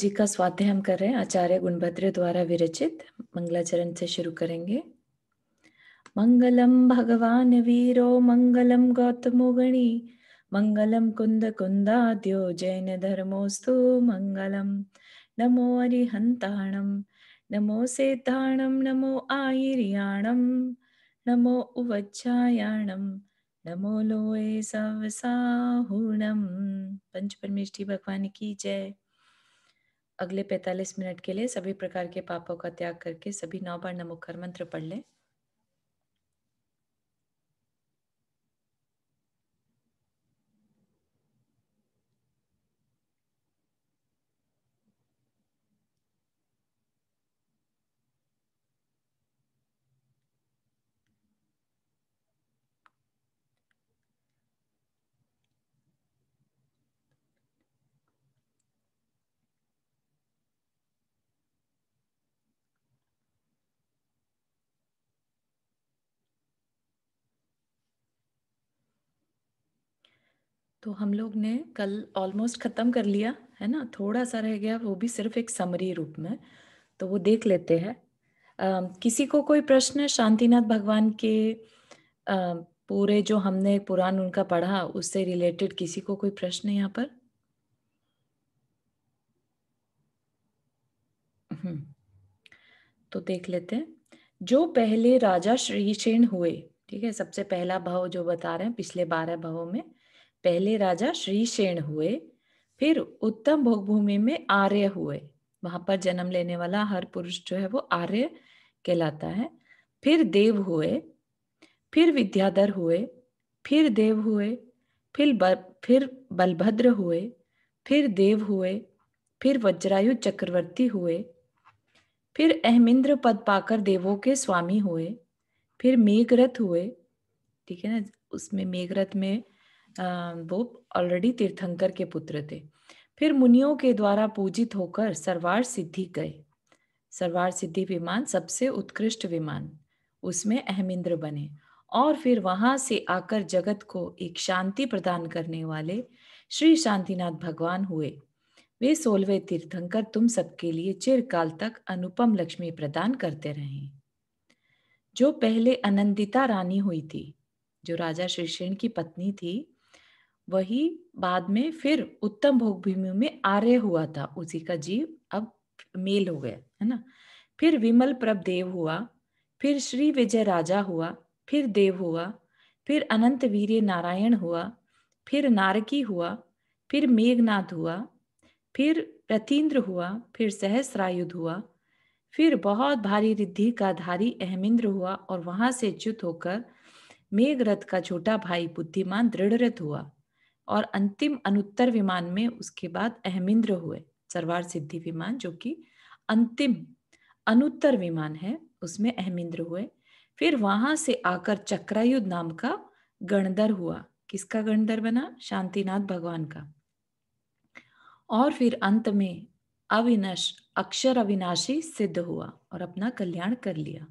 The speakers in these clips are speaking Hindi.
जी का स्वाध्याय हम कर रहे हैं आचार्य गुणभद्र द्वारा विरचित मंगलाचरण से शुरू करेंगे मंगलम भगवान वीरो मंगलम गौतमो गणी मंगलम कुंद कुंदाद्यो जैन धर्मोस्तु मंगलम नमो अरिहंताणम नमो सिद्धाणम नमो आयिरियाणम नमो उवच्छायाणम नमो लोए सवसाहूणम पंच परमेष्ठी भगवान की जय अगले 45 मिनट के लिए सभी प्रकार के पापों का त्याग करके सभी नौ बार नमोकर मंत्र पढ़ लें तो हम लोग ने कल ऑलमोस्ट ख़त्म कर लिया है ना थोड़ा सा रह गया वो भी सिर्फ एक समरी रूप में तो वो देख लेते हैं किसी को कोई प्रश्न शांतिनाथ भगवान के आ, पूरे जो हमने पुराण उनका पढ़ा उससे रिलेटेड किसी को कोई प्रश्न है यहाँ पर हम्म, तो देख लेते हैं जो पहले राजा श्रीसेन हुए ठीक है सबसे पहला भाव जो बता रहे हैं पिछले बारह भावों में पहले राजा श्री शेण हुए फिर उत्तम भोगभूमि में आर्य हुए वहां पर जन्म लेने वाला हर पुरुष जो है वो आर्य कहलाता है फिर देव हुए फिर विद्याधर हुए फिर देव हुए फिर बल फिर बलभद्र हुए फिर देव हुए फिर वज्रायु चक्रवर्ती हुए फिर अहमिंद्र पद पाकर देवों के स्वामी हुए फिर मेघरथ हुए ठीक है ना उसमें मेघरथ में वो ऑलरेडी तीर्थंकर के पुत्र थे फिर मुनियों के द्वारा पूजित होकर सरवार सिद्धि गए सरवार सिद्धि विमान सबसे उत्कृष्ट विमान उसमें अहमिंद्र बने और फिर वहां से आकर जगत को एक शांति प्रदान करने वाले श्री शांतिनाथ भगवान हुए वे सोलवे तीर्थंकर तुम सबके लिए चिरकाल तक अनुपम लक्ष्मी प्रदान करते रहे जो पहले अनंदिता रानी हुई थी जो राजा श्री की पत्नी थी वही बाद में फिर उत्तम भोग भूमि में आर्य हुआ था उसी का जीव अब मेल हो गया है ना फिर विमल प्रभ देव हुआ फिर श्री विजय राजा हुआ फिर देव हुआ फिर अनंत वीर नारायण हुआ फिर नारकी हुआ फिर मेघनाथ हुआ फिर प्रतीन्द्र हुआ फिर सहस्रायुध हुआ फिर बहुत भारी रिद्धि का धारी अहमिंद्र हुआ और वहां से च्युत होकर मेघरथ का छोटा भाई बुद्धिमान दृढ़रथ हुआ और अंतिम अनुत्तर विमान में उसके बाद अहमिंद्र हुए सरवार सिद्धि विमान जो कि अंतिम अनुत्तर विमान है उसमें अहमिंद्र हुए फिर वहां से आकर चक्रायुद्ध नाम का गणधर हुआ किसका गणधर बना शांतिनाथ भगवान का और फिर अंत में अविनाश अक्षर अविनाशी सिद्ध हुआ और अपना कल्याण कर लिया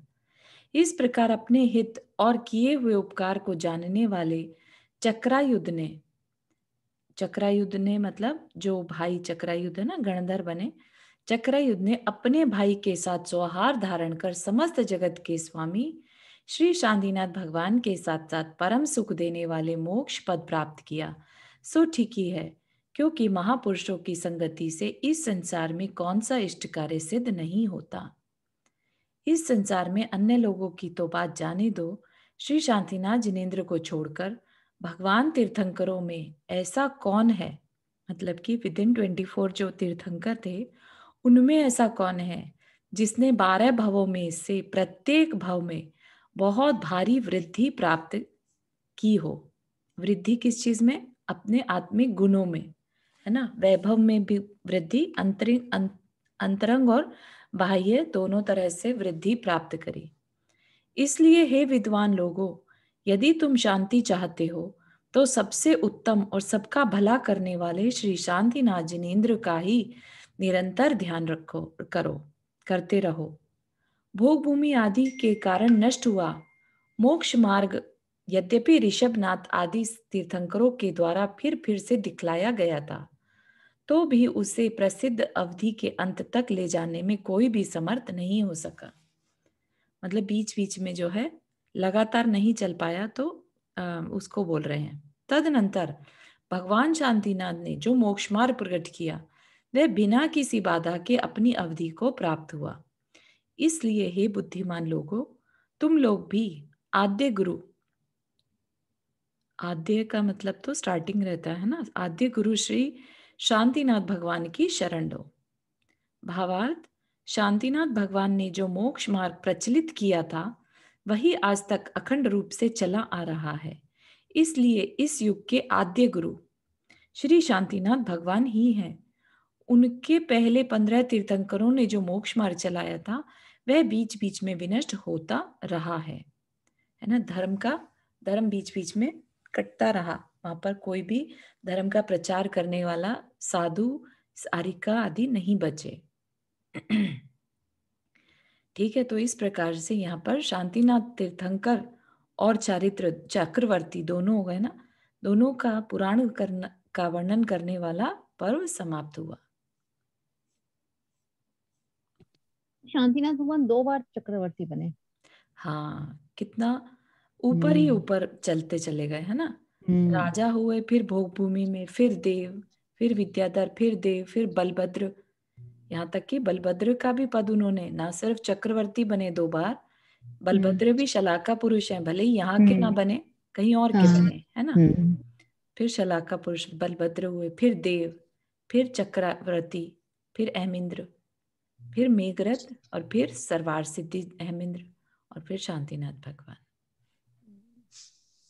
इस प्रकार अपने हित और किए हुए उपकार को जानने वाले चक्रायुद्ध ने चक्रायुद्ध ने मतलब जो भाई चक्रायुद्ध है ना गणधर बने चक्रायुद्ध ने अपने भाई के साथ सौहार धारण कर समस्त जगत के स्वामी श्री शांतिनाथ भगवान के साथ साथ परम सुख देने वाले मोक्ष पद प्राप्त किया सो ठीक ही है क्योंकि महापुरुषों की संगति से इस संसार में कौन सा इष्ट कार्य सिद्ध नहीं होता इस संसार में अन्य लोगों की तो बात जाने दो श्री शांतिनाथ जिनेन्द्र को छोड़कर भगवान तीर्थंकरों में ऐसा कौन है मतलब कि विद इन ट्वेंटी फोर जो तीर्थंकर थे उनमें ऐसा कौन है जिसने बारह भावों में से प्रत्येक भाव में बहुत भारी वृद्धि प्राप्त की हो वृद्धि किस चीज में अपने आत्मिक गुणों में है ना वैभव में भी वृद्धि अंतरिंग अंत अंतरंग और बाह्य दोनों तरह से वृद्धि प्राप्त करी इसलिए हे विद्वान लोगों यदि तुम शांति चाहते हो तो सबसे उत्तम और सबका भला करने वाले श्री शांति जिनेन्द्र का ही निरंतर ध्यान रखो करो करते रहो भोग भूमि आदि के कारण नष्ट हुआ मोक्ष मार्ग यद्यपि ऋषभनाथ आदि तीर्थंकरों के द्वारा फिर फिर से दिखलाया गया था तो भी उसे प्रसिद्ध अवधि के अंत तक ले जाने में कोई भी समर्थ नहीं हो सका मतलब बीच बीच में जो है लगातार नहीं चल पाया तो उसको बोल रहे हैं तदनंतर भगवान शांतिनाथ ने जो मोक्ष मार्ग प्रकट किया वह बिना किसी बाधा के अपनी अवधि को प्राप्त हुआ इसलिए हे बुद्धिमान लोगों तुम लोग भी आद्य गुरु आद्य का मतलब तो स्टार्टिंग रहता है ना आद्य गुरु श्री शांतिनाथ भगवान की शरण लो भावार्थ शांतिनाथ भगवान ने जो मोक्ष मार्ग प्रचलित किया था वही आज तक अखंड रूप से चला आ रहा है इसलिए इस युग के आद्य गुरु श्री शांतिनाथ भगवान ही हैं उनके पहले पंद्रह तीर्थंकरों ने जो मोक्ष मार्ग चलाया था वह बीच बीच में विनष्ट होता रहा है है ना धर्म का धर्म बीच बीच में कटता रहा वहां पर कोई भी धर्म का प्रचार करने वाला साधु आदि नहीं बचे ठीक है तो इस प्रकार से यहाँ पर शांतिनाथ तीर्थंकर और चारित्र चक्रवर्ती दोनों हो गए ना दोनों का पुराण करना का वर्णन करने वाला पर्व समाप्त हुआ शांतिनाथ भगवान दो बार चक्रवर्ती बने हाँ कितना ऊपर ही हम्म। ऊपर चलते चले गए है ना हम्म। राजा हुए फिर भोग भूमि में फिर देव फिर विद्याधर फिर देव फिर बलभद्र यहाँ तक कि बलभद्र का भी पद उन्होंने ना सिर्फ चक्रवर्ती बने दो बार हम्म। बलभद्र भी शलाका पुरुष हैं भले ही यहाँ के ना हम्म। बने कहीं और के हाँ। बने है ना हम्म। फिर शलाका पुरुष बलभद्र हुए फिर देव फिर चक्रवर्ती फिर अहमिंद्र फिर मेघरथ और फिर सर्वार सिद्धि अहमिंद्र और फिर शांतिनाथ भगवान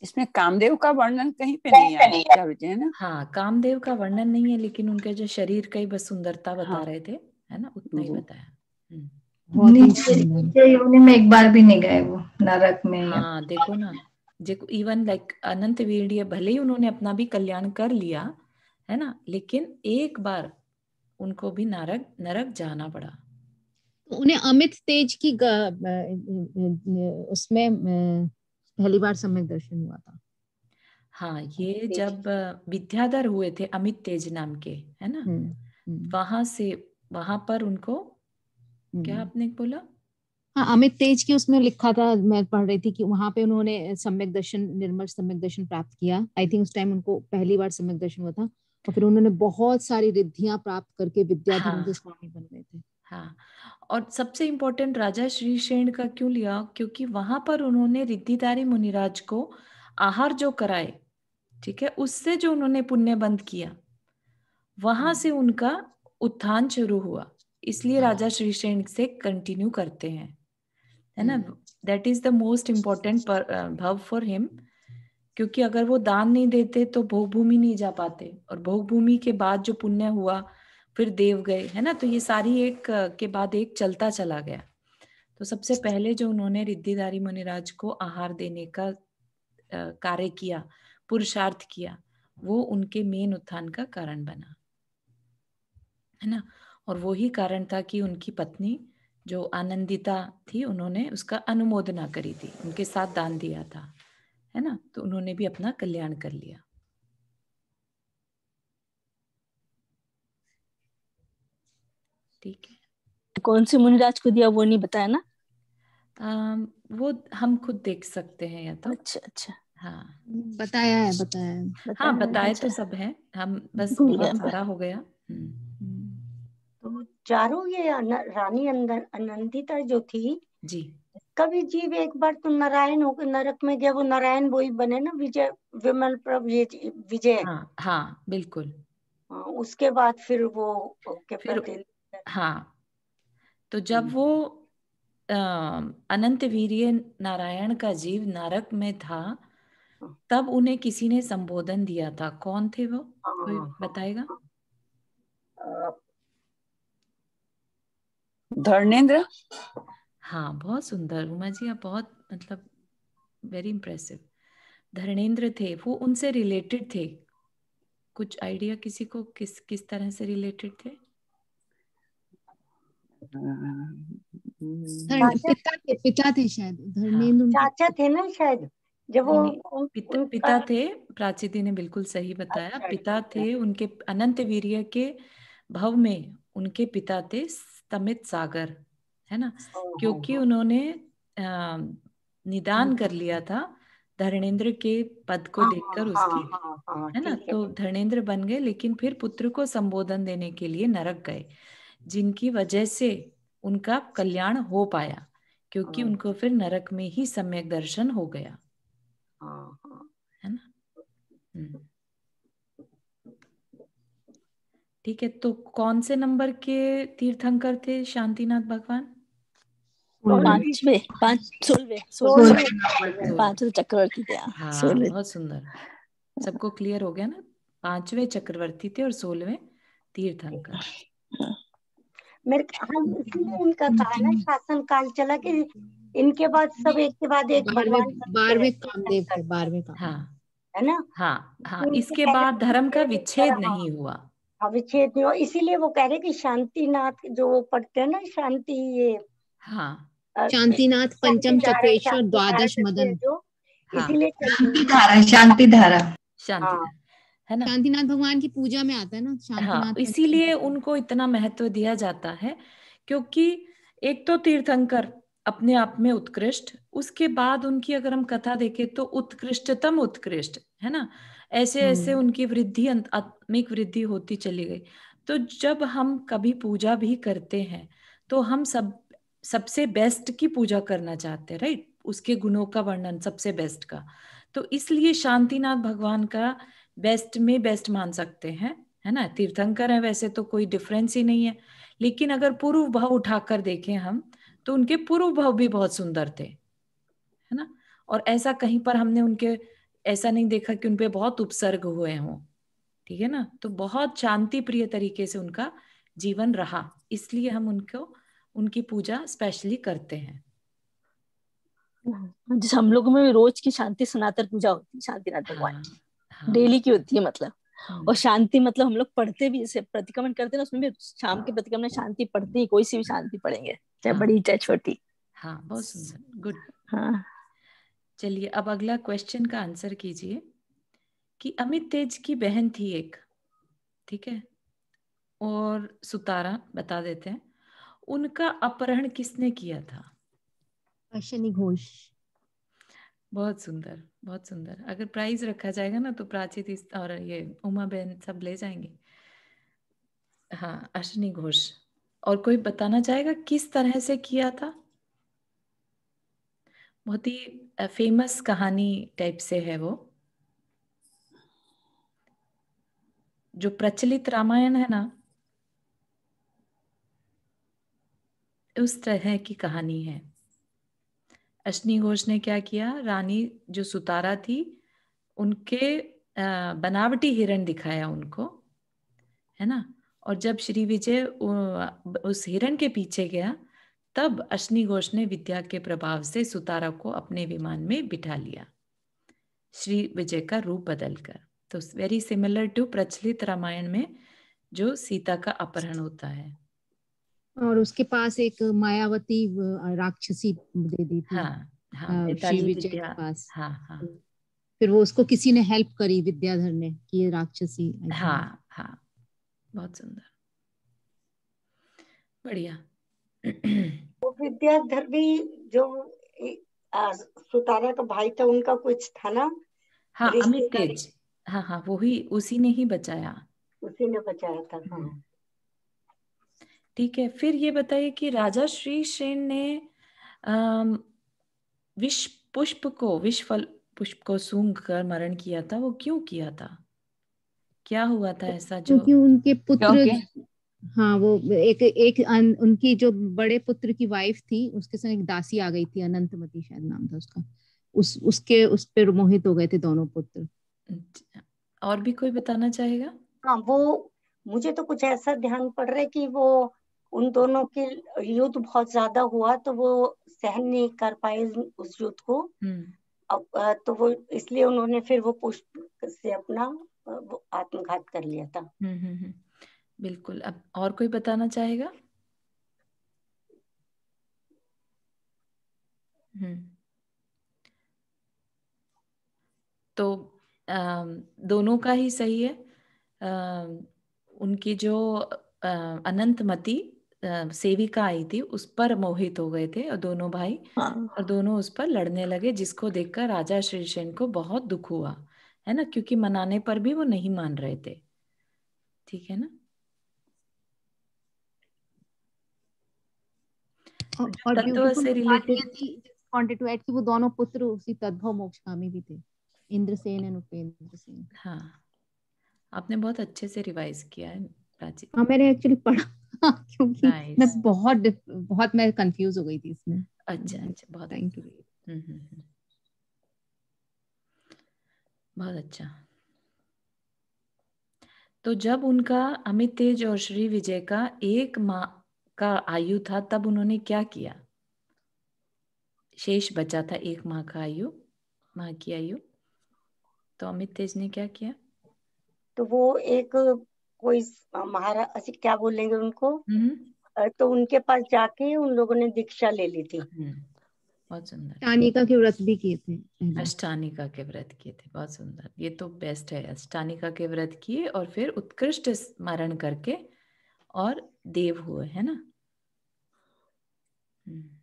इसमें कामदेव का वर्णन कहीं पे नहीं नहीं है विजय ना हाँ कामदेव का वर्णन नहीं है लेकिन उनके जो शरीर का ही बस सुंदरता बता हाँ। रहे थे है ना उतना ही बताया हम्म। में एक बार भी नहीं गए वो नरक में हाँ देखो ना देखो इवन लाइक अनंत भले ही उन्होंने अपना भी कल्याण कर लिया है ना लेकिन एक बार उनको भी नरक नरक जाना पड़ा उन्हें अमित तेज की उसमें पहली बार सम्यक दर्शन हुआ था हाँ ये जब विद्याधर हुए थे अमित तेज नाम के है ना हम्म, हम्म। वहां से वहां पर उनको क्या हम्म। आपने बोला हाँ अमित तेज की उसमें लिखा था मैं पढ़ रही थी कि वहां पे उन्होंने सम्यक दर्शन निर्मल सम्यक दर्शन प्राप्त किया आई थिंक उस टाइम उनको पहली बार सम्यक दर्शन हुआ था और फिर उन्होंने बहुत सारी रिद्धियां प्राप्त करके विद्याधर हाँ, के स्वामी बन गए थे हाँ और सबसे इम्पोर्टेंट राजा श्री शेण का क्यों लिया क्योंकि वहां पर उन्होंने रिद्धिदारी मुनिराज को आहार जो कराए ठीक है उससे जो उन्होंने पुण्य बंद किया वहां हम्म। से उनका उत्थान शुरू हुआ इसलिए हम्म। राजा श्री श्रेण से कंटिन्यू करते हैं है ना that is the most important भव फॉर हिम क्योंकि अगर वो दान नहीं देते तो भोग भूमि नहीं जा पाते और भोग भूमि के बाद जो पुण्य हुआ फिर देव गए है ना तो ये सारी एक के बाद एक चलता चला गया तो सबसे पहले जो उन्होंने रिद्धिदारी मुनिराज को आहार देने का कार्य किया पुरुषार्थ किया वो उनके मेन उत्थान का कारण बना है ना और वो ही कारण था कि उनकी पत्नी जो आनंदिता थी उन्होंने उसका अनुमोदना करी थी उनके साथ दान दिया था है ना तो उन्होंने भी अपना कल्याण कर लिया ठीक है कौन से मुनिराज को दिया वो नहीं बताया ना आ, वो हम खुद देख सकते हैं या तो अच्छा अच्छा हाँ बताया है बताया हाँ बताए अच्छा। तो सब है हम बस सारा हो गया हम्म। तो चारों ये रानी अंदर अनंदिता जो थी जी कभी जीव एक बार तो नारायण हो नरक में गया वो नारायण वो ही बने ना विजय विमल प्रभ विजय हाँ, हाँ बिल्कुल हाँ, उसके बाद फिर वो के फिर हाँ तो जब हम्म। वो अनंत वीर्य नारायण का जीव नारक में था हाँ। तब उन्हें किसी ने संबोधन दिया था कौन थे वो हाँ, हाँ, कोई बताएगा धर्मेंद्र हाँ बहुत सुंदर उमा जी आप बहुत मतलब वेरी इम्प्रेसिव धर्मेंद्र थे वो उनसे रिलेटेड थे कुछ आइडिया किसी को किस किस तरह से रिलेटेड थे हम्म। हम्म। पिता थे पिता थे शायद हाँ, धर्मेंद्र चाचा थे ना शायद जब वो पिता, पिता थे प्राची दी ने बिल्कुल सही बताया अच्छा, पिता थे उनके अनंत वीर्य के भव में उनके पिता थे स्तमित सागर है ना क्योंकि उन्होंने निदान हम्म। कर लिया था धर्णेंद्र के पद को हाँ, देखकर हाँ, उसकी है ना तो धर्णेंद्र बन गए लेकिन फिर पुत्र को संबोधन देने के लिए नरक गए जिनकी वजह से उनका कल्याण हो पाया क्योंकि हाँ। उनको फिर नरक में ही सम्यक दर्शन हो गया हाँ, हाँ। है ना हम्म। ठीक है तो कौन से नंबर के तीर्थंकर थे शांतिनाथ भगवान पांचवे चक्रवर्ती थे हाँ बहुत सुंदर सबको क्लियर हो गया ना पांचवे चक्रवर्ती थे और सोलवे तीर्थंकर मेरे हम इसलिए इनका कहा ना शासन काल चला कि इनके बाद सब एक के बाद एक बारहवें कामदेव पर बारहवें काम हाँ है ना हाँ हाँ तो इसके बाद धर्म का विच्छेद नहीं हुआ हाँ विच्छेद नहीं हुआ इसीलिए वो कह रहे कि शांतिनाथ जो वो पढ़ते हैं ना शांति ये हाँ शांतिनाथ पंचम चक्रेश्वर द्वादश मदन जो हाँ। इसीलिए शांति धारा शांति धारा शांति हाँ। है ना शांतिनाथ भगवान की पूजा में आता है ना शांतिनाथ हाँ, इसीलिए उनको इतना महत्व दिया जाता है क्योंकि एक तो तीर्थंकर अपने आप में उत्कृष्ट उसके बाद उनकी अगर हम कथा देखें तो उत्कृष्टतम उत्कृष्ट है ना ऐसे ऐसे हम्म। उनकी वृद्धि आत्मिक वृद्धि होती चली गई तो जब हम कभी पूजा भी करते हैं तो हम सब सबसे बेस्ट की पूजा करना चाहते हैं राइट उसके गुणों का वर्णन सबसे बेस्ट का तो इसलिए शांतिनाथ भगवान का बेस्ट में बेस्ट मान सकते हैं है ना तीर्थंकर है वैसे तो कोई डिफरेंस ही नहीं है लेकिन अगर पूर्व भाव उठाकर देखें हम तो उनके पूर्व भाव भी बहुत सुंदर थे है ना और ऐसा कहीं पर हमने उनके ऐसा नहीं देखा कि उनपे बहुत उपसर्ग हुए हों ठीक है ना तो बहुत शांति प्रिय तरीके से उनका जीवन रहा इसलिए हम उनको उनकी पूजा स्पेशली करते हैं हाँ, हम लोगों में रोज की शांति सनातन पूजा होती है शांति भगवान हाँ। हाँ। डेली की होती है मतलब हाँ। और शांति मतलब हम लोग पढ़ते भी इसे प्रतिक्रमण करते हैं ना उसमें भी शाम के हाँ। प्रतिक्रमण शांति पढ़ते ही कोई सी भी शांति पढ़ेंगे चाहे बड़ी चाहे छोटी हाँ बहुत सुंदर गुड हाँ चलिए अब अगला क्वेश्चन का आंसर कीजिए कि अमित तेज की बहन थी एक ठीक है और सुतारा बता देते हैं उनका अपहरण किसने किया था अश्विनी घोष बहुत सुंदर बहुत सुंदर अगर प्राइज रखा जाएगा ना तो प्राची और ये उमा बहन सब ले जाएंगे हाँ अश्विनी घोष और कोई बताना चाहेगा किस तरह से किया था बहुत ही फेमस कहानी टाइप से है वो जो प्रचलित रामायण है ना उस तरह की कहानी है अश्नी घोष ने क्या किया रानी जो सुतारा थी उनके बनावटी हिरण दिखाया उनको है ना और जब श्री विजय उस हिरण के पीछे गया तब अश्नि घोष ने विद्या के प्रभाव से सुतारा को अपने विमान में बिठा लिया श्री विजय का रूप बदलकर तो वेरी सिमिलर टू प्रचलित रामायण में जो सीता का अपहरण होता है और उसके पास एक मायावती राक्षसी दे दी थी हाँ, हाँ, के पास हाँ, हाँ. तो फिर वो उसको किसी ने हेल्प करी विद्याधर ने कि ये राक्षसी हाँ हाँ बहुत सुंदर बढ़िया वो विद्याधर भी जो सुतारा का भाई था उनका कुछ था ना हाँ अमित तेज हाँ हाँ वो ही उसी ने ही बचाया उसी ने बचाया था हाँ हम्म। ठीक है फिर ये बताइए कि राजा श्री सेन ने विष पुष्प को विषफल पुष्प को सूंघ कर मरण किया था वो क्यों किया था क्या हुआ था ऐसा जो क्योंकि उनके पुत्र हाँ वो एक एक अन, उनकी जो बड़े पुत्र की वाइफ थी उसके संग एक दासी आ गई थी अनंतमती शायद नाम था उसका उस उसके उस पर मोहित हो गए थे दोनों पुत्र अच्छा, और भी कोई बताना चाहेगा हाँ वो मुझे तो कुछ ऐसा ध्यान पड़ रहा है कि वो उन दोनों के युद्ध बहुत ज्यादा हुआ तो वो सहन नहीं कर पाए उस युद्ध को हम्म। अब तो वो इसलिए उन्होंने फिर वो पुष्प से अपना आत्मघात कर लिया था हम्म, हम्म, बिल्कुल अब और कोई बताना चाहेगा तो आ, दोनों का ही सही है आ, उनकी जो अनंतमती सेविका आई थी उस पर मोहित हो गए थे और दोनों भाई हाँ। और दोनों उस पर लड़ने लगे जिसको देखकर राजा श्रीसेन को बहुत दुख हुआ है ना क्योंकि मनाने पर भी वो नहीं मान रहे थे ठीक है ना और तत्व से रिलेटेड कि वो दोनों पुत्र उसी तद्भव मोक्षगामी भी थे इंद्रसेन एंड उपेंद्र हाँ आपने बहुत अच्छे से रिवाइज किया है प्राची हाँ मैंने एक्चुअली पढ़ा क्योंकि nice. मैं बहुत बहुत मैं कंफ्यूज हो गई थी इसमें अच्छा mm-hmm. अच्छा बहुत थैंक यू mm-hmm. बहुत अच्छा तो जब उनका अमित तेज और श्री विजय का एक माह का आयु था तब उन्होंने क्या किया शेष बचा था एक माह का आयु माह की आयु तो अमित तेज ने क्या किया तो वो एक कोई महाराज ऐसे क्या बोलेंगे उनको हम्म। तो उनके पास जाके उन लोगों ने दीक्षा ले ली थी हम्म। बहुत सुंदर अष्टानिका के व्रत भी किए थे अष्टानिका के व्रत किए थे बहुत सुंदर ये तो बेस्ट है अष्टानिका के व्रत किए और फिर उत्कृष्ट स्मरण करके और देव हुए है ना हम्म।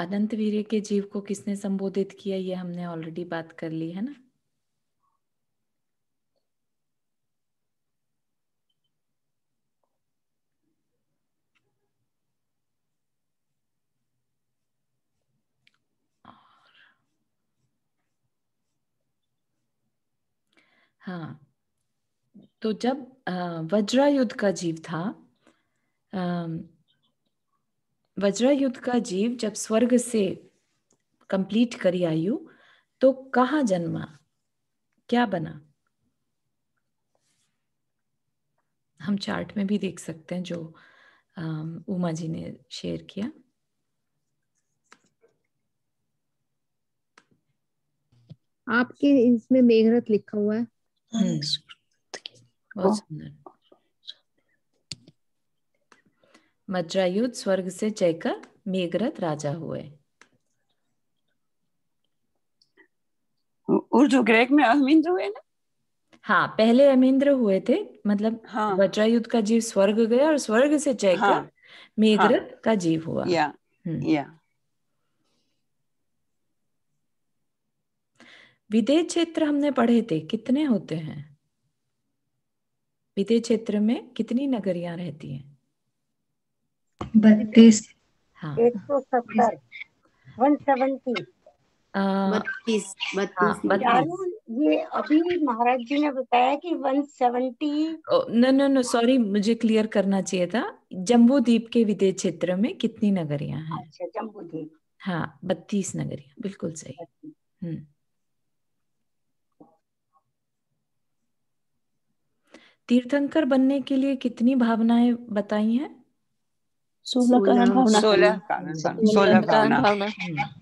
अनंत वीर के जीव को किसने संबोधित किया ये हमने ऑलरेडी बात कर ली है ना हाँ तो जब वज्रा युद्ध का जीव था वज्रायुध का जीव जब स्वर्ग से कंप्लीट करी आयु तो कहा जन्मा क्या बना हम चार्ट में भी देख सकते हैं जो उमा जी ने शेयर किया आपके इसमें मेघरथ लिखा हुआ है हम्म। बहुत हाँ। सुंदर मज्रायुध स्वर्ग से जयकर मेघरथ राजा हुए उर्दू ग्रेक में अहमिंद्र हुए ना हाँ पहले अमिंद्र हुए थे मतलब हाँ. वज्रायुद्ध का जीव स्वर्ग गया और स्वर्ग से जयकर हाँ. मेघरथ हाँ. का जीव हुआ या, हम्म। या. विदेश क्षेत्र हमने पढ़े थे कितने होते हैं विदेश क्षेत्र में कितनी नगरियां रहती हैं बत्तीस हाँ एक सौ सत्तर वन बत्तीस बत्तीस हाँ, बताया सॉरी मुझे क्लियर करना चाहिए था जम्बूद्वीप के विदेश क्षेत्र में कितनी नगरियां हैं अच्छा, जम्बूद्वीप हाँ बत्तीस नगरिया बिल्कुल सही हम्म तीर्थंकर बनने के लिए कितनी भावनाएं बताई हैं सोलह भावना सोलह सोलह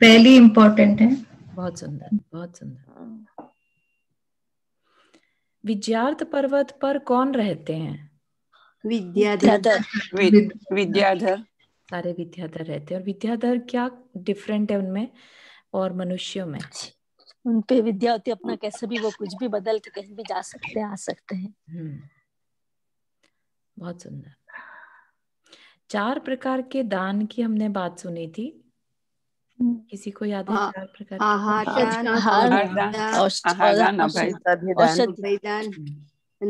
पहली इम्पोर्टेंट है बहुत सुंदर बहुत सुंदर हाँ। विद्यार्थ पर्वत पर कौन रहते हैं विद्याधर विद्याधर सारे विद्याधर रहते हैं और विद्याधर क्या डिफरेंट है उनमें और मनुष्यों में अच्छा, पे विद्या होती अपना कैसे भी वो कुछ भी बदल के कहीं भी जा सकते हैं आ सकते हैं हम्म। बहुत सुंदर चार प्रकार के दान की हमने बात सुनी थी हम्म। किसी को याद है हाँ, चार प्रकार हाँ,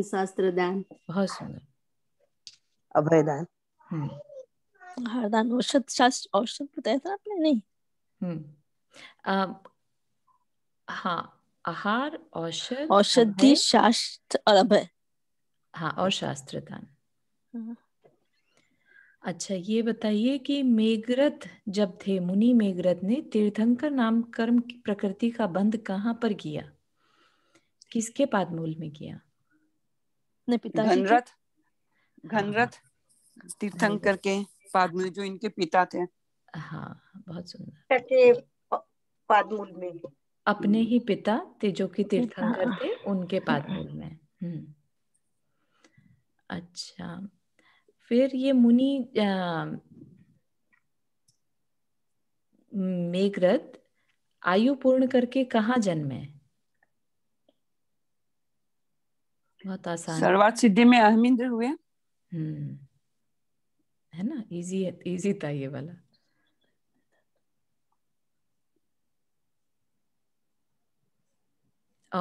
शास्त्र दान बहुत सुंदर अभयदान हरदान हम्म। औषध शास्त्र औषध बताया था आपने नहीं हम्म हाँ आहार औषध औषधि शास्त्र और अभय हाँ और शास्त्र दान हाँ। अच्छा ये बताइए कि मेघरथ जब थे मुनि मेघरथ ने तीर्थंकर नाम कर्म की प्रकृति का बंध कहाँ पर किया किसके पादमूल में किया ने घनरथ घनरथ हाँ। तीर्थंकर के पादमूल जो इनके पिता थे हाँ बहुत सुंदर पादमूल में अपने ही पिता तेजो की तीर्थंकर थे उनके हाँ। पादमूल में हम्म। अच्छा फिर ये मुनि मेघरथ आयु पूर्ण करके कहा जन्मे बहुत आसान सर्वात सिद्धि में अहमिंद्र हुए हम्म है ना इजी है इजी था ये वाला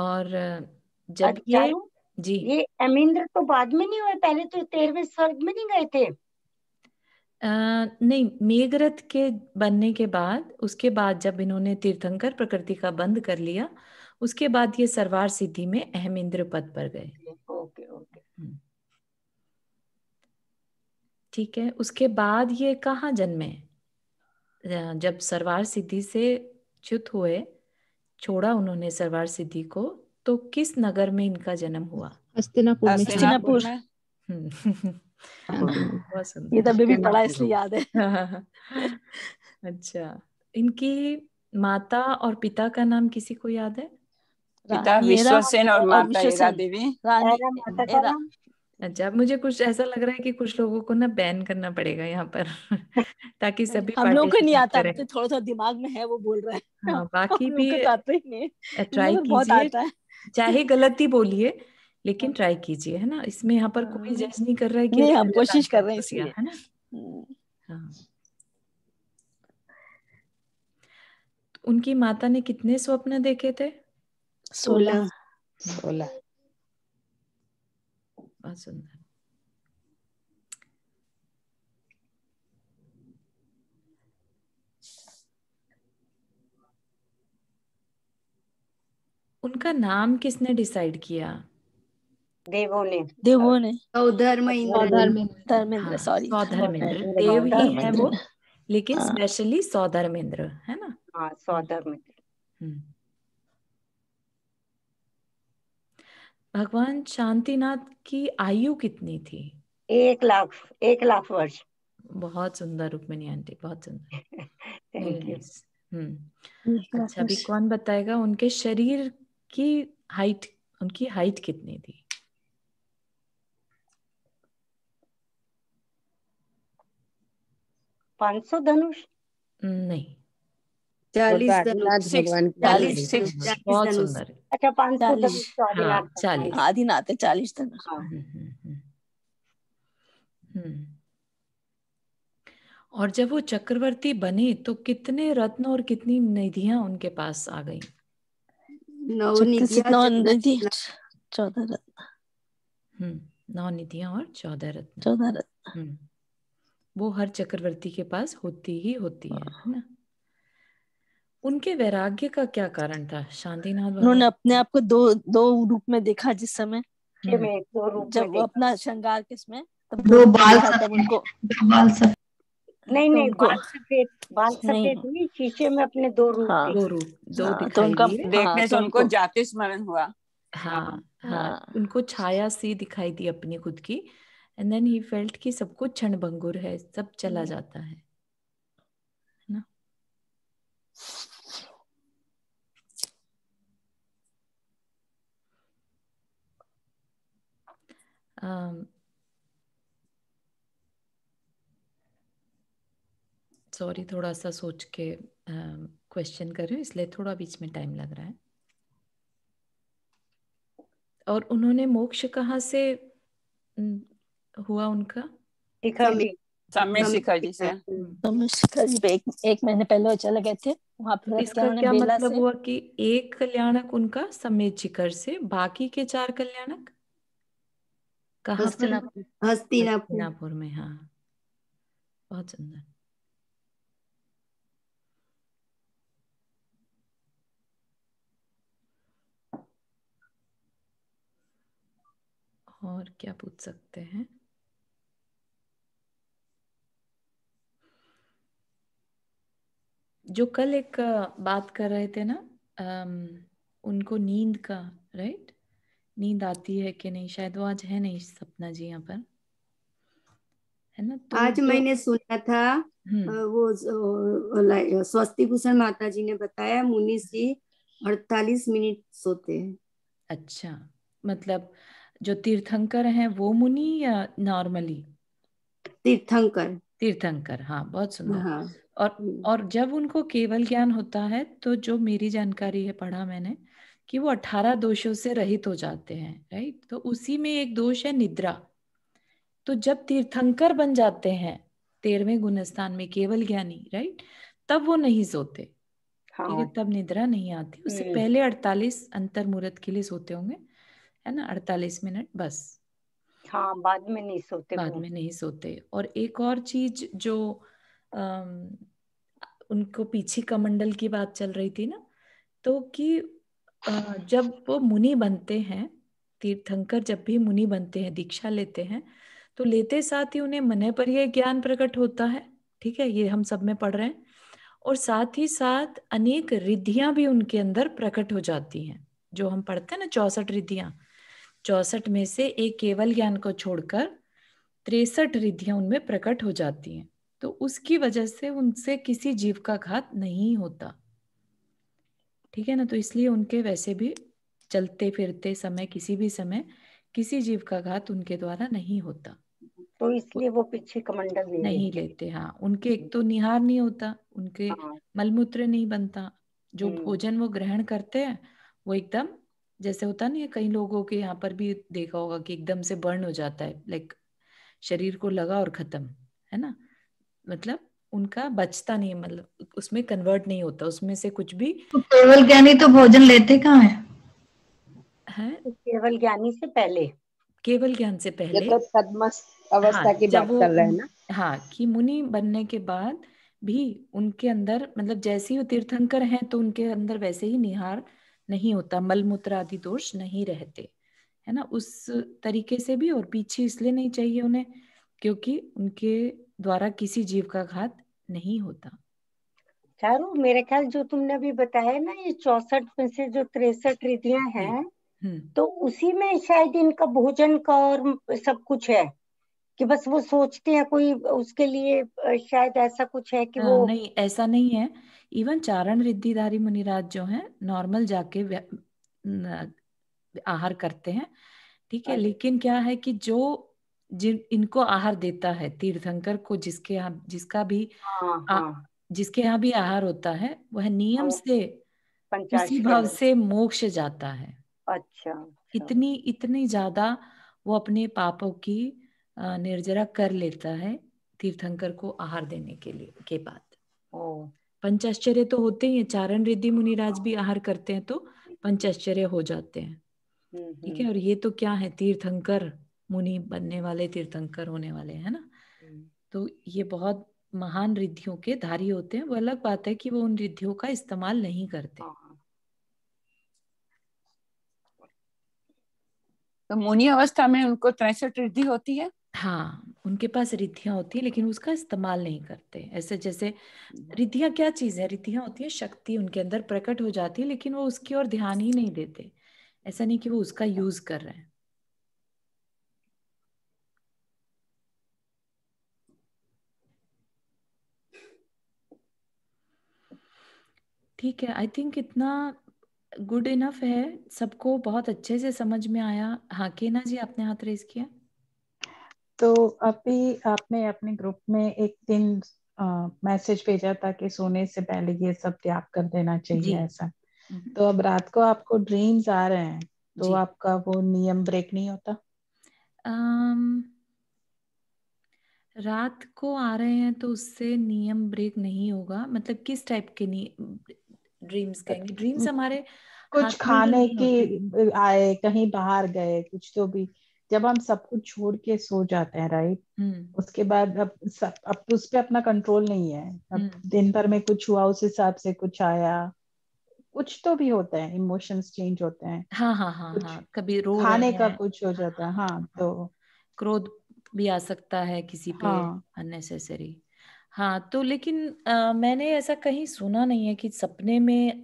और जब ये जी ये अमिंद्र तो बाद में नहीं हुए पहले तो तेरहवे स्वर्ग में नहीं गए थे आ, नहीं मेघरथ के बनने के बाद उसके बाद जब इन्होंने तीर्थंकर प्रकृति का बंद कर लिया उसके बाद ये सरवार सिद्धि में अहम इंद्र पद पर गए ओके ओके हम्म। ठीक है उसके बाद ये कहाँ जन्मे जब सरवार सिद्धि से च्युत हुए छोड़ा उन्होंने सरवार सिद्धि को तो किस नगर में इनका जन्म हुआ हस्तिनापुर हस्तिनापुर हम्म। ये तो अभी भी पढ़ा हम्म। इसलिए याद है अच्छा इनकी माता और पिता का नाम किसी को याद है पिता विश्वसेन और माता ईरा देवी अच्छा मुझे कुछ ऐसा लग रहा है कि कुछ लोगों को ना बैन करना पड़ेगा यहाँ पर ताकि सभी हम लोगों को नहीं आता तो थोड़ा थोड़ा दिमाग में है वो बोल रहा है हाँ, बाकी भी तो ट्राई कीजिए चाहे गलती बोलिए लेकिन हाँ। ट्राई कीजिए है ना इसमें यहाँ पर कोई हाँ। जज नहीं कर रहा है कि नहीं हम कोशिश कर रहे हैं इसलिए है ना हम्म। हाँ। तो उनकी माता ने कितने स्वप्न देखे थे सोलह सोलह बहुत उनका नाम किसने डिसाइड किया देवों ने देवों ने धर्मेंद्र सॉरी देव ही है वो लेकिन स्पेशली हाँ। सौधर्मेंद्र है ना हाँ, सौधर्मेंद्र हम्म। भगवान शांतिनाथ की आयु कितनी थी एक लाख एक लाख वर्ष बहुत सुंदर रुक्मिणी आंटी बहुत सुंदर हम्म। अच्छा अभी कौन बताएगा उनके शरीर की हाइट उनकी हाइट कितनी थी पांच सौ धनुष नहीं आदिनाथ है चालीस अच्छा, हाँ, धनुष हाँ। हम्म, हम्म, हम्म। और जब वो चक्रवर्ती बने तो कितने रत्न और कितनी निधियां उनके पास आ गई चौदह रत्न नौ निधियां और चौदह रत्न चौदह रत्न वो हर चक्रवर्ती के पास होती ही होती है हाँ। ना उनके वैराग्य का क्या कारण था शांतिनाथ उन्होंने अपने आप को दो दो रूप में देखा जिस समय हम्म। जब वो अपना श्रृंगार किसमें तब दो बाल उनको बाल सफेद नहीं नहीं तो बाल सफेद बाल सफेद नहीं शीशे में अपने दो रूप हाँ, दो रूप दो हाँ, तो उनका हाँ, देखने तो से उनको जाति स्मरण हुआ हाँ, हाँ हाँ उनको छाया सी दिखाई दी अपनी खुद की एंड देन ही फेल्ट कि सब कुछ क्षण है सब चला हम्म। जाता है Um, सॉरी थोड़ा सा सोच के क्वेश्चन um, कर रही हूँ इसलिए थोड़ा बीच में टाइम लग रहा है और उन्होंने मोक्ष कहाँ से हुआ उनका इकहली तमिशिका तो जी से एक, महीने पहले चले गए थे मतलब एक कल्याणक उनका समेत शिखर से बाकी के चार कल्याणक हस्तिनापुर में हाँ बहुत सुंदर और क्या पूछ सकते हैं जो कल एक बात कर रहे थे ना उनको नींद का राइट नींद आती है कि नहीं शायद वो आज है नहीं सपना जी यहाँ पर है ना तो आज तो, मैंने सुना था हम्म। वो स्वस्ति भूषण माता जी ने बताया मुनि जी अड़तालीस मिनट सोते हैं अच्छा मतलब जो तीर्थंकर हैं वो मुनि या नॉर्मली तीर्थंकर तीर्थंकर हाँ बहुत सुंदर हाँ। और और जब उनको केवल ज्ञान होता है तो जो मेरी जानकारी है पढ़ा मैंने कि वो अठारह दोषों से रहित हो जाते हैं राइट तो उसी में एक दोष है निद्रा तो जब तीर्थंकर बन जाते हैं तेरहवें गुणस्थान में केवल ज्ञानी राइट तब वो नहीं सोते हाँ। है तब निद्रा नहीं आती उससे हम्म। पहले 48 अंतर मुहूर्त के लिए सोते होंगे है ना 48 मिनट बस हाँ बाद में नहीं सोते बाद में नहीं सोते और एक और चीज जो उनको पीछे कमंडल की बात चल रही थी ना तो कि जब वो मुनि बनते हैं तीर्थंकर जब भी मुनि बनते हैं दीक्षा लेते हैं तो लेते साथ ही उन्हें मन पर यह ज्ञान प्रकट होता है ठीक है ये हम सब में पढ़ रहे हैं और साथ ही साथ अनेक रिद्धियां भी उनके अंदर प्रकट हो जाती हैं जो हम पढ़ते हैं ना चौसठ रिद्धियां चौसठ में से एक केवल ज्ञान को छोड़कर तिरसठ रिद्धियां उनमें प्रकट हो जाती हैं तो उसकी वजह से उनसे किसी जीव का घात नहीं होता ठीक है ना तो इसलिए उनके वैसे भी चलते फिरते समय किसी भी समय किसी जीव का घात उनके द्वारा नहीं होता तो इसलिए वो पीछे कमंडल नहीं, नहीं लेते हाँ उनके एक हम्म। तो निहार नहीं होता उनके हाँ। मलमूत्र नहीं बनता जो हम्म। भोजन वो ग्रहण करते हैं वो एकदम जैसे होता नहीं है कई लोगों के यहाँ पर भी देखा होगा कि एकदम से बर्न हो जाता है लाइक शरीर को लगा और खत्म है ना मतलब उनका बचता नहीं है मतलब उसमें कन्वर्ट नहीं होता उसमें से कुछ भी तो केवल ज्ञानी तो भोजन लेते कहाँ है हैं तो केवल ज्ञानी से पहले केवल ज्ञान से पहले अवस्था हाँ, की बात कर रहे हैं ना हाँ कि मुनि बनने के बाद भी उनके अंदर मतलब जैसे ही वो तीर्थंकर हैं तो उनके अंदर वैसे ही निहार नहीं होता मलमूत्र आदि दोष नहीं रहते है ना उस तरीके से भी और पीछे इसलिए नहीं चाहिए उन्हें क्योंकि उनके द्वारा किसी जीव का घात नहीं होता चारू मेरे ख्याल जो तुमने अभी बताया ना ये चौसठ में से जो तिरसठ रिधियां हैं हम्म। तो उसी में शायद इनका भोजन का और सब कुछ है कि बस वो सोचते हैं कोई उसके लिए शायद ऐसा कुछ है कि आ, वो नहीं ऐसा नहीं है इवन चारण रिद्धिधारी मुनिराज जो हैं नॉर्मल जाके आहार करते हैं ठीक है हाँ लेकिन क्या है कि जो जिन इनको आहार देता है तीर्थंकर को जिसके यहाँ जिसका भी हाँ, हाँ. आ, जिसके यहाँ भी आहार होता है वह नियम हाँ, से उसी भाव से मोक्ष जाता है अच्छा, अच्छा इतनी इतनी ज्यादा वो अपने पापों की निर्जरा कर लेता है तीर्थंकर को आहार देने के लिए के बाद पंचाश्चर्य तो होते ही है चारण रिद्धि मुनिराज हाँ। भी आहार करते हैं तो पंचाश्चर्य हो जाते हैं हम्म, ठीक है हम्म। और ये तो क्या है तीर्थंकर मुनि बनने वाले तीर्थंकर होने वाले है ना हम्म। तो ये बहुत महान रिद्धियों के धारी होते हैं वो अलग बात है कि वो उन रिद्धियों का इस्तेमाल नहीं करते हाँ। तो मुनि अवस्था में उनको तिरसठ रिद्धि होती है हाँ उनके पास रिद्धियां होती है लेकिन उसका इस्तेमाल नहीं करते ऐसे जैसे हम्म। रिद्धियां क्या चीज है रिद्धियां होती है शक्ति उनके अंदर प्रकट हो जाती है लेकिन वो उसकी ओर ध्यान ही नहीं देते ऐसा नहीं कि वो उसका यूज कर रहे हैं ठीक है आई थिंक इतना गुड इनफ है सबको बहुत अच्छे से समझ में आया हाँ केना जी आपने हाथ रेज किया तो अभी आपने अपने ग्रुप में एक दिन मैसेज भेजा था कि सोने से पहले ये सब त्याग कर देना चाहिए ऐसा हम्म। तो अब रात को आपको ड्रीम्स आ रहे हैं तो आपका वो नियम ब्रेक नहीं होता um, रात को आ रहे हैं तो उससे नियम ब्रेक नहीं होगा मतलब किस टाइप के नियम ड्रीम्स कहेंगे ड्रीम्स हमारे कुछ खाने के आए कहीं बाहर गए कुछ तो भी जब हम सब कुछ छोड़ के सो जाते हैं राइट हम्म। उसके बाद अब सब अब उस पर अपना कंट्रोल नहीं है अब हम्म। दिन भर में कुछ हुआ उस हिसाब से कुछ आया कुछ तो भी होता है इमोशंस चेंज होते हैं हाँ हाँ हाँ हाँ कभी रो खाने का कुछ हो जाता है हाँ, हाँ, हाँ तो क्रोध भी आ सकता है किसी पे अननेसेसरी हाँ। हाँ तो लेकिन आ, मैंने ऐसा कहीं सुना नहीं है कि सपने में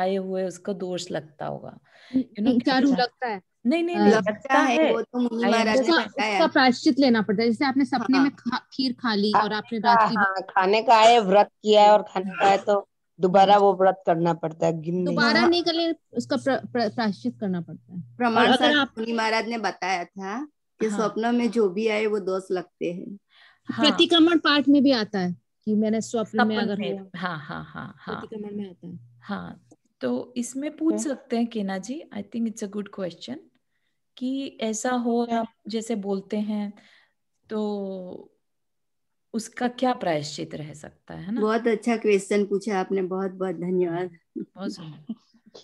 आए हुए उसको दोष लगता होगा you know, चारू लगता है नहीं नहीं नहीं लगता, लगता है, है वो तो मुनि उसका प्रायश्चित लेना पड़ता है जैसे आपने सपने हाँ, में खा, खीर खा ली हाँ, और आपने रात की हाँ, खाने का आए व्रत किया है और खाने का है तो दोबारा वो व्रत करना पड़ता है दोबारा हाँ। नहीं करने उसका प्रायश्चित करना पड़ता है प्रमाण महाराज ने बताया था कि हाँ। स्वप्न में जो भी आए वो दोष लगते हैं हाँ, प्रतिक्रमण पार्ट में भी आता है कि मैंने स्वप्न में अगर हाँ हाँ हाँ हाँ प्रतिक्रमण में आता है हाँ तो इसमें पूछ सकते हैं केना जी I think it's a good question कि ऐसा हो आप जैसे बोलते हैं तो उसका क्या प्रायश्चित रह सकता है ना बहुत अच्छा क्वेश्चन पूछा आपने बहुत बहुत धन्यवाद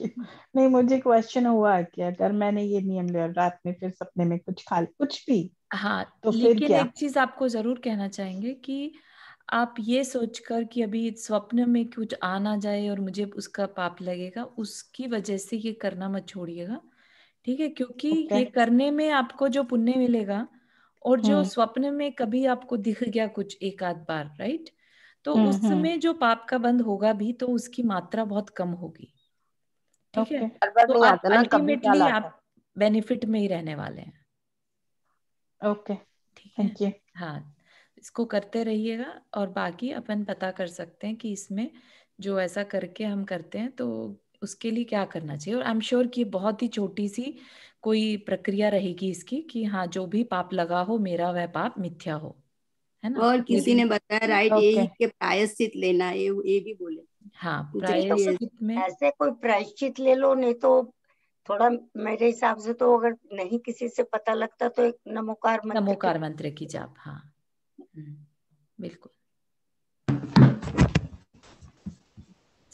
नहीं मुझे क्वेश्चन हुआ कि अगर मैंने ये नियम लिया रात में फिर सपने में कुछ खा कुछ भी हाँ तो लेकिन क्या? एक चीज आपको जरूर कहना चाहेंगे कि आप ये सोचकर कि अभी स्वप्न में कुछ आ ना जाए और मुझे उसका पाप लगेगा उसकी वजह से ये करना मत छोड़िएगा ठीक है क्योंकि okay. ये करने में आपको जो पुण्य मिलेगा और जो हम्म। स्वप्न में कभी आपको दिख गया कुछ एक आध बार राइट तो उसमें हम्म, उस हम्म। समय जो पाप का बंद होगा भी तो उसकी मात्रा बहुत कम होगी ठीक okay. है तो आप अल्टीमेटली आप बेनिफिट में ही रहने वाले हैं ओके ठीक है you. हाँ इसको करते रहिएगा और बाकी अपन पता कर सकते हैं कि इसमें जो ऐसा करके हम करते हैं तो उसके लिए क्या करना चाहिए और आई एम श्योर कि बहुत ही छोटी सी कोई प्रक्रिया रहेगी इसकी कि हाँ जो भी पाप लगा हो मेरा वह पाप मिथ्या हो है ना और किसी ने बताया राइट okay. यही के प्रायश्चित लेना ये ये भी बोले हाँ प्रायश्चित में ऐसे कोई प्रायश्चित ले लो नहीं तो थोड़ा मेरे हिसाब से तो अगर नहीं किसी से पता लगता तो एक नमोकार मंत्र नमोकार मंत्र की जाप हाँ हम्म, बिल्कुल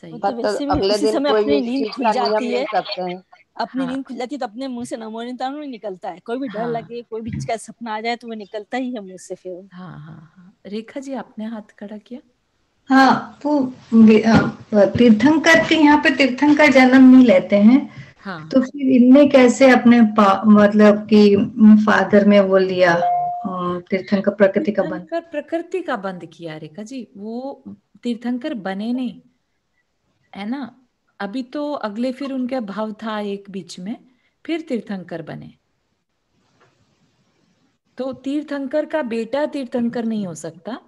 सही तो वैसे तो भी उसी समय अपनी नींद खुल जाती है अपनी नींद खुल जाती है तो अपने मुंह से नमो नितान निकलता है कोई भी डर हाँ। लगे कोई भी का सपना आ जाए तो वो निकलता ही है मुंह से फिर हाँ हाँ हाँ रेखा जी आपने हाथ खड़ा किया हाँ वो तो तीर्थंकर के यहाँ पे तीर्थंकर जन्म नहीं लेते हैं हाँ. तो फिर इनने कैसे अपने मतलब कि फादर में वो लिया तीर्थंकर प्रकृति का बंद प्रकृति का बंद किया रेखा जी वो तीर्थंकर बने नहीं है ना अभी तो अगले फिर उनका भाव था एक बीच में फिर तीर्थंकर बने तो तीर्थंकर का बेटा तीर्थंकर नहीं हो सकता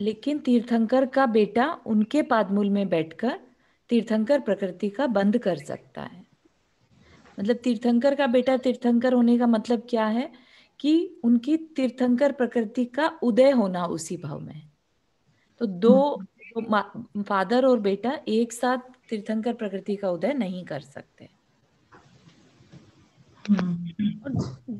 लेकिन तीर्थंकर का बेटा उनके पादमूल में बैठकर तीर्थंकर प्रकृति का बंद कर सकता है मतलब तीर्थंकर का बेटा तीर्थंकर होने का मतलब क्या है कि उनकी तीर्थंकर प्रकृति का उदय होना उसी भाव में तो दो फादर और बेटा एक साथ तीर्थंकर प्रकृति का उदय नहीं कर सकते और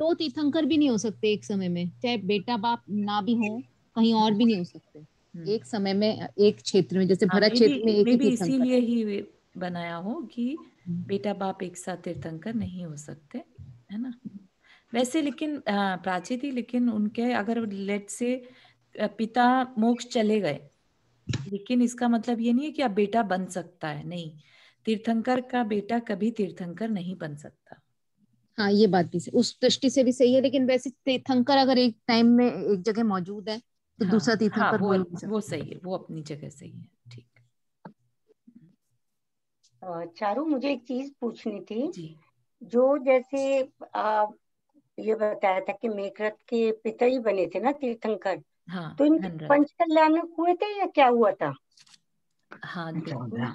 दो तीर्थंकर भी नहीं हो सकते एक समय में चाहे बेटा बाप ना भी हो कहीं और भी नहीं हो सकते हम्म। एक समय में एक क्षेत्र में जैसे हाँ, भरत क्षेत्र में एक ही इसीलिए ही बनाया हो कि हम्म। बेटा बाप एक साथ तीर्थंकर नहीं हो सकते है ना वैसे लेकिन प्राची थी लेकिन उनके अगर लेट से पिता मोक्ष चले गए लेकिन इसका मतलब ये नहीं है कि अब बेटा बन सकता है नहीं तीर्थंकर का बेटा कभी तीर्थंकर नहीं बन सकता हाँ ये बात भी उस दृष्टि से भी सही है लेकिन वैसे तीर्थंकर अगर एक टाइम में एक जगह मौजूद है तो हाँ, दूसरा तीर्थ हाँ, पर वो, वो सही है वो अपनी जगह सही है ठीक चारू मुझे एक चीज पूछनी थी जी. जो जैसे आप ये बताया था कि मेघरथ के पिता ही बने थे ना तीर्थंकर हाँ, तो पंच कल्याणक हुए थे या क्या हुआ था हाँ अच्छा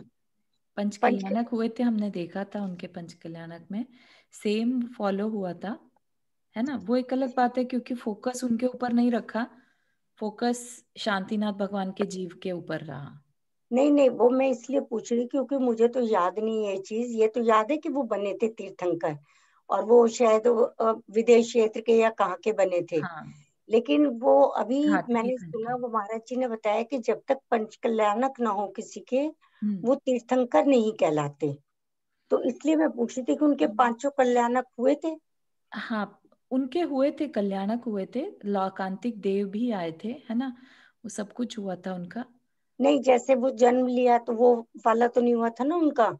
पंच कल्याणक हुए थे हमने देखा था उनके पंच कल्याणक में सेम फॉलो हुआ था है ना वो एक अलग बात है क्योंकि फोकस उनके ऊपर नहीं रखा फोकस शांतिनाथ भगवान के जीव के ऊपर रहा नहीं नहीं वो मैं इसलिए पूछ रही क्योंकि मुझे तो याद नहीं है चीज ये तो याद है कि वो बने थे तीर्थंकर और वो शायद विदेश क्षेत्र के या कहाँ के बने थे हाँ। लेकिन वो अभी हाँ, मैंने सुना वो महाराज जी ने बताया कि जब तक पंच कल्याणक ना हो किसी के हम्म। वो तीर्थंकर नहीं कहलाते तो इसलिए मैं पूछ रही थी कि उनके हम्म। पांचों कल्याणक हुए थे हाँ उनके हुए थे कल्याणक हुए थे लौकांतिक देव भी आए थे है ना वो सब कुछ हुआ था उनका नहीं जैसे वो जन्म लिया तो वो वाला तो नहीं हुआ था ना उनका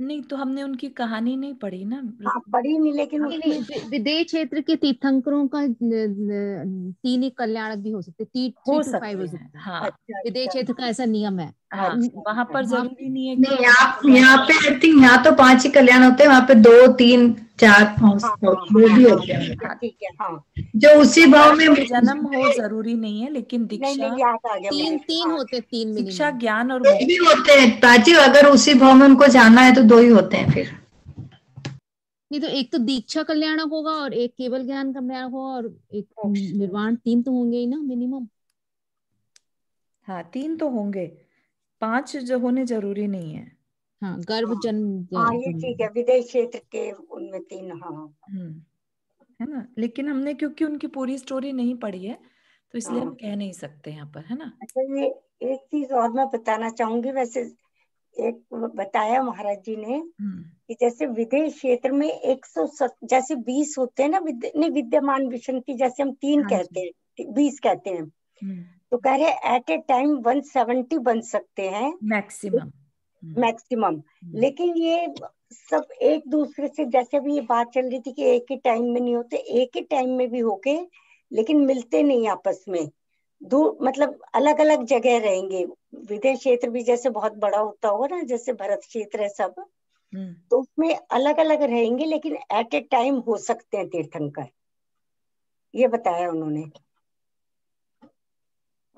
नहीं तो हमने उनकी कहानी नहीं पढ़ी ना हाँ, पढ़ी नहीं लेकिन हाँ, विदेश क्षेत्र के तीर्थंकरों का तीन ही कल्याणक भी हो सकते हो सकते, हो सकते हैं हाँ। अच्छा, विदेश अच्छा। क्षेत्र का ऐसा नियम है हाँ, हाँ, वहां पर हाँ। जरूरी नहीं है नहीं आप यहाँ पे आई थिंक यहाँ तो पांच ही कल्याण होते हैं वहाँ पे दो तीन चार वो भी होते हैं ठीक है जो उसी अच्छा, भाव में जन्म हो जरूरी नहीं है लेकिन दीक्षा तीन तीन होते तीन दीक्षा ज्ञान और भी होते हैं प्राची अगर उसी भाव में उनको जाना है तो दो ही होते हैं फिर नहीं तो एक तो दीक्षा कल्याण होगा और एक केवल ज्ञान कल्याण होगा और एक निर्वाण तीन तो होंगे ही ना मिनिमम हाँ तीन तो होंगे पांच जो होने जरूरी नहीं है हाँ गर्भ हाँ। जन्म हाँ ये ठीक है विदेश क्षेत्र के उनमें तीन हाँ हम्म, है ना लेकिन हमने क्योंकि उनकी पूरी स्टोरी नहीं पढ़ी है तो इसलिए हाँ। हम कह नहीं सकते यहाँ पर है ना अच्छा ये एक चीज और मैं बताना चाहूंगी वैसे एक बताया महाराज जी ने हम्म। कि जैसे विदेश क्षेत्र में एक सौ जैसे बीस होते हैं ना विद्यमान विषय की जैसे हम तीन हाँ कहते हैं बीस कहते हैं हम्म। तो कह रहे एट ए टाइम 170 बन सकते हैं मैक्सिमम मैक्सिमम hmm. hmm. लेकिन ये सब एक दूसरे से जैसे अभी ये बात चल रही थी कि एक ही टाइम में नहीं होते एक ही टाइम में भी होके लेकिन मिलते नहीं आपस में दूर मतलब अलग अलग जगह रहेंगे विदेश क्षेत्र भी जैसे बहुत बड़ा होता होगा ना जैसे भरत क्षेत्र है सब hmm. तो उसमें अलग अलग रहेंगे लेकिन एट ए टाइम हो सकते हैं तीर्थंकर ये बताया उन्होंने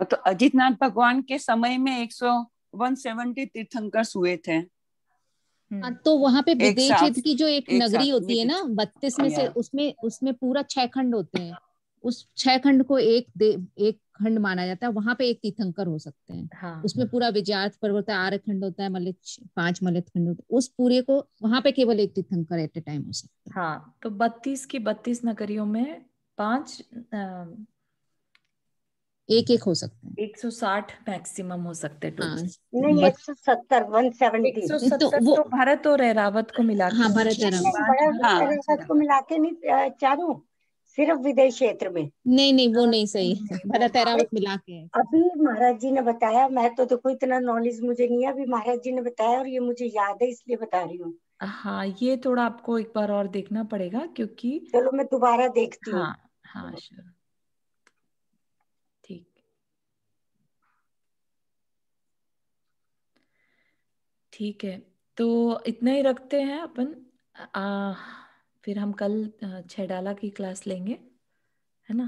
तो अजित नाथ भगवान के समय में एक सौ वन सेवेंटी तीर्थंकर हुए थे हम्म। हाँ, तो वहाँ पे विदेश की जो एक, एक नगरी होती है ना बत्तीस में से उसमें उसमें पूरा छह खंड होते हैं उस छह खंड को एक दे, एक खंड माना जाता है वहां पे एक तीर्थंकर हो सकते हैं हाँ। उसमें पूरा विजयार्थ पर्व होता है आर्य खंड होता है मलित पांच मलित खंड होता है उस पूरे को वहां पे केवल एक तीर्थंकर एट ए टाइम हो सकता है हाँ तो बत्तीस की बत्तीस नगरियों में पांच एक एक हो सकते हैं साठ मैक्सिमम हो सकते हैं हाँ, नहीं एक सौ सत्तर वन सेवेंटी तो वो तो भारत और रावत को मिला हाँ भारत रावत हाँ। को मिला के नहीं चारों सिर्फ विदेश क्षेत्र में नहीं नहीं वो नहीं सही भारत हाँ, हाँ। भरत रावत मिला के अभी महाराज जी ने बताया मैं तो देखो इतना नॉलेज मुझे नहीं है अभी महाराज जी ने बताया और ये मुझे याद है इसलिए बता रही हूँ हाँ ये थोड़ा आपको एक बार और देखना पड़ेगा क्योंकि चलो मैं दोबारा देखती हूँ हाँ, हाँ, ठीक है तो इतना ही रखते हैं अपन आ, फिर हम कल छेडाला की क्लास लेंगे है ना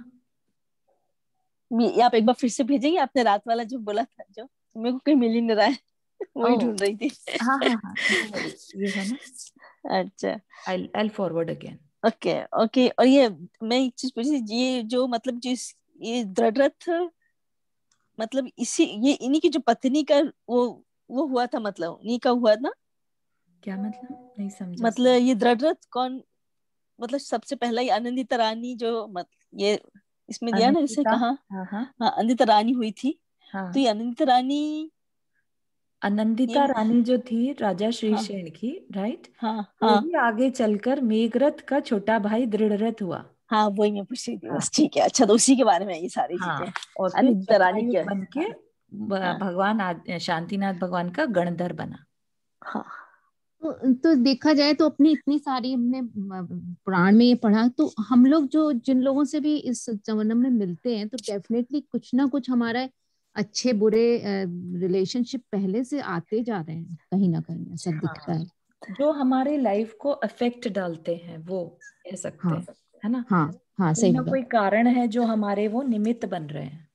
आप एक बार फिर से भेजेंगे आपने रात वाला जो बोला था जो मेरे को कहीं मिल ही नहीं रहा है वही ढूंढ रही थी हाँ हाँ हाँ ये है ना अच्छा I I forward again okay okay और ये मैं एक चीज पूछी ये जो मतलब जिस ये दृढ़ मतलब इसी ये इन्हीं की जो पत्नी का वो वो हुआ था मतलब नी का हुआ था क्या मतलब नहीं समझा मतलब ये दृढ़ कौन मतलब सबसे पहला ही आनंदिता रानी जो मत ये इसमें दिया ना इसे कहा हाँ, हाँ। हाँ, अनंदिता रानी हुई थी हाँ, तो ये अनंदिता रानी अनंदिता रानी जो थी राजा श्री हाँ, की राइट हाँ, हाँ, आगे चलकर मेघरथ का छोटा भाई दृढ़रथ हुआ हाँ वही मैं पूछ रही थी ठीक है अच्छा तो उसी के बारे में ये सारी चीजें हाँ, और रानी के के हाँ। भगवान शांतिनाथ भगवान का गणधर बना हाँ तो, तो देखा जाए तो अपनी इतनी सारी हमने पुराण में ये पढ़ा तो हम लोग जो जिन लोगों से भी इस जमन में मिलते हैं तो डेफिनेटली कुछ ना कुछ हमारा अच्छे बुरे रिलेशनशिप पहले से आते जा रहे हैं कहीं ना कहीं ऐसा हाँ, दिखता है जो हमारे लाइफ को अफेक्ट डालते हैं वो कह सकते हाँ, है ना हाँ हाँ सही ना कोई कारण है जो हमारे वो निमित्त बन रहे हैं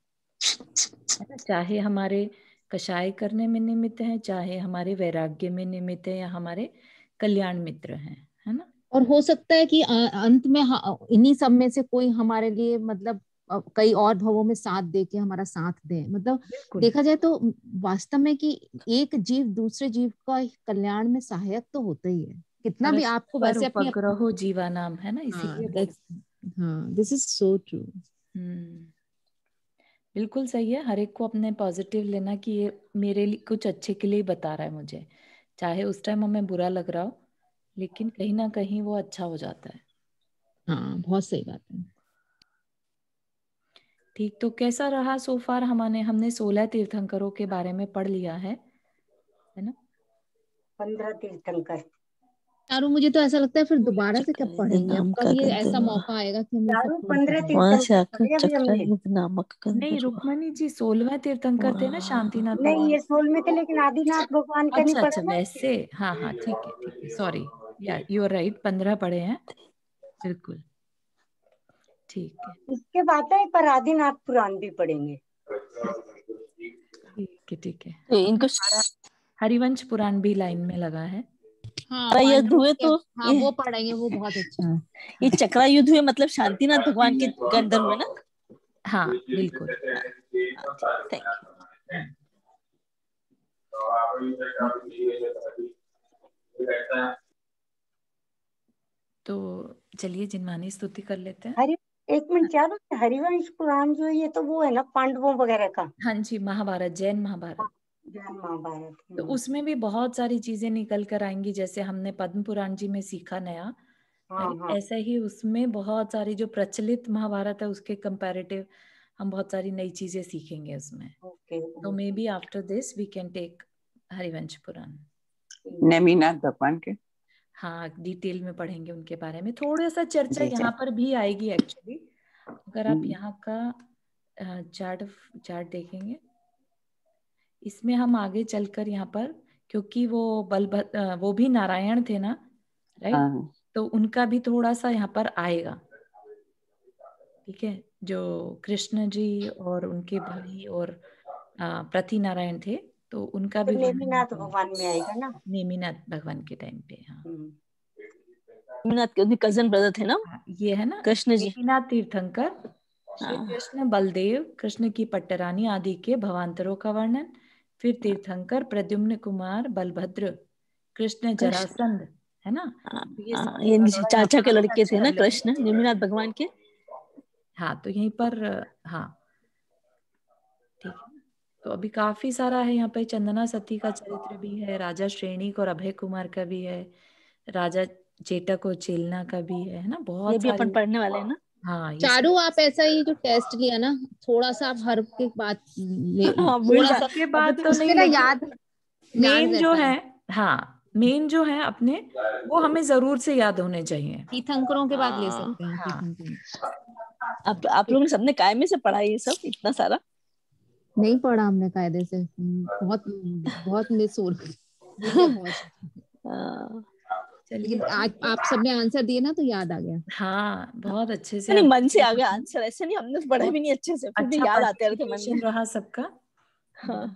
चाहे हमारे कषाय करने में निमित्त है चाहे हमारे वैराग्य में निमित्त है या हमारे कल्याण मित्र हैं है ना और हो सकता है कि अंत में इन्हीं सब में से कोई हमारे लिए मतलब कई और भवों में साथ दे के हमारा साथ दे मतलब देखा जाए तो वास्तव में कि एक जीव दूसरे जीव का कल्याण में सहायक तो होता ही है कितना भी आपको वैसे अपने जीवा नाम है ना इसी हाँ दिस इज सो ट्रू बिल्कुल सही है हर एक को अपने पॉजिटिव लेना कि ये मेरे लिए कुछ अच्छे के लिए बता रहा है मुझे चाहे उस टाइम हमें बुरा लग रहा हो लेकिन कहीं ना कहीं वो अच्छा हो जाता है हाँ बहुत सही बात है ठीक तो कैसा रहा सो फार हमारे हमने सोलह तीर्थंकरों के बारे में पढ़ लिया है है ना पंद्रह तीर्थंकर चारू मुझे तो ऐसा लगता है फिर दोबारा से कब पढ़ेंगे अब कब ये ऐसा मौका आएगा कि नहीं रुक्मणी जी सोलवा तीर्थंकर थे ना शांतिनाथ नहीं ये सोलवे थे लेकिन आदिनाथ भगवान का अच्छा अच्छा वैसे हाँ हाँ ठीक है ठीक है सॉरी यू आर राइट पंद्रह पढ़े हैं बिल्कुल ठीक है इसके बाद है तो पर आदिनाथ पुराण भी पढ़ेंगे ठीक है ठीक है इनको हरिवंश पुराण भी लाइन में लगा है हाँ, युद्ध हुए तो हाँ, वो पढ़ाएंगे वो बहुत अच्छा ये चक्रा युद्ध हुए मतलब शांतिनाथ भगवान के गंधर्व है ना हाँ बिल्कुल थैंक तो चलिए जिनमानी स्तुति कर लेते हैं हरि एक मिनट क्या हरिवंश पुराण जो है ये तो वो है ना पांडवों वगैरह का हाँ जी महाभारत जैन महाभारत महाभारत तो उसमें भी बहुत सारी चीजें निकल कर आएंगी जैसे हमने पद्म पुराण जी में सीखा नया हाँ, हाँ. ही उसमें बहुत सारी जो प्रचलित महाभारत है उसके कंपैरेटिव हम बहुत सारी नई चीजें सीखेंगे उसमें तो maybe after this we can take Harivansh Purana Neminath भगवान के हाँ डिटेल में पढ़ेंगे उनके बारे में थोड़ा सा चर्चा यहाँ पर भी आएगी एक्चुअली अगर आप हम्म। यहाँ का चार्ट चार्ट देखेंगे इसमें हम आगे चलकर यहाँ पर क्योंकि वो बल वो भी नारायण थे ना राइट हाँ। तो उनका भी थोड़ा सा यहाँ पर आएगा ठीक है जो कृष्ण जी और उनके भाई और प्रति नारायण थे तो उनका तो भी नेमीनाथ भगवान में आएगा ना नेमीनाथ भगवान के टाइम पे हाँ हम्म। नेमीनाथ के कजन ब्रदर थे ना हाँ, ये है ना कृष्ण जी नेमीनाथ तीर्थंकर हाँ। कृष्ण बलदेव कृष्ण की पट्टरानी आदि के भवांतरों का वर्णन फिर तीर्थंकर प्रद्युम्न कुमार बलभद्र कृष्ण जरासंध है ना तो ये, चाचा के लड़के थे ना कृष्ण निम्नाथ भगवान के हाँ तो यहीं पर हाँ ठीक तो अभी काफी सारा है यहाँ पे चंदना सती का चरित्र भी है राजा श्रेणी और अभय कुमार का भी है राजा चेटक और चेलना का भी है ना बहुत ये भी अपन पढ़ने वाले हैं ना हाँ, चारों आप ऐसा ही जो टेस्ट लिया ना थोड़ा सा आप हर के बात ले हाँ, थोड़ा सा के बात तो, तो नहीं ना याद मेन जो है हाँ मेन जो है अपने वो हमें जरूर से याद होने चाहिए तीर्थंकरों के बाद ले हाँ, सकते हैं हाँ। आप आप लोगों ने सबने कायमे से पढ़ा ये सब इतना सारा नहीं पढ़ा हमने कायदे से बहुत बहुत मिस हो रही लेकिन आज आप सबने आंसर दिए ना तो याद आ गया हाँ बहुत अच्छे से नहीं मन से आ गया आंसर ऐसे नहीं हमने तो पढ़ा भी नहीं अच्छे से फिर भी अच्छा, याद आते रहते तो मन रहा सबका हाँ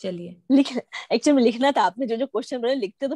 चलिए लिख एक्चुअली में लिखना था आपने जो जो क्वेश्चन बोले लिखते तो